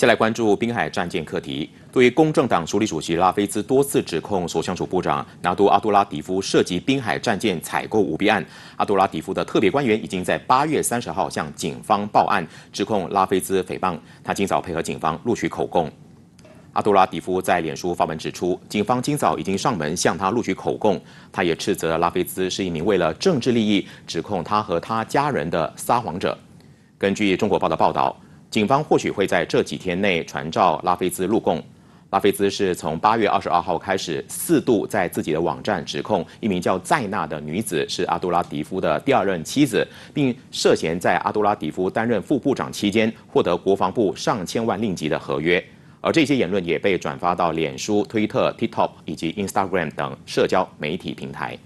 接下来关注滨海战舰课题。对于公正党署理主席拉菲兹多次指控首相署部长拿杜阿杜拉迪夫涉及滨海战舰采购舞弊案，阿杜拉迪夫的特别官员已经在八月三十号向警方报案，指控拉菲兹诽谤。他今早配合警方录取口供。阿杜拉迪夫在脸书发文指出，警方今早已经上门向他录取口供，他也斥责拉菲兹是一名为了政治利益指控他和他家人的撒谎者。根据中国报的报道。警方或许会在这几天内传召拉菲兹入供。拉菲兹是从八月二十二号开始四度在自己的网站指控一名叫在娜的女子是阿杜拉迪夫的第二任妻子，并涉嫌在阿杜拉迪夫担任副部长期间获得国防部上千万令吉的合约。而这些言论也被转发到脸书、推特、TikTok 以及 Instagram 等社交媒体平台。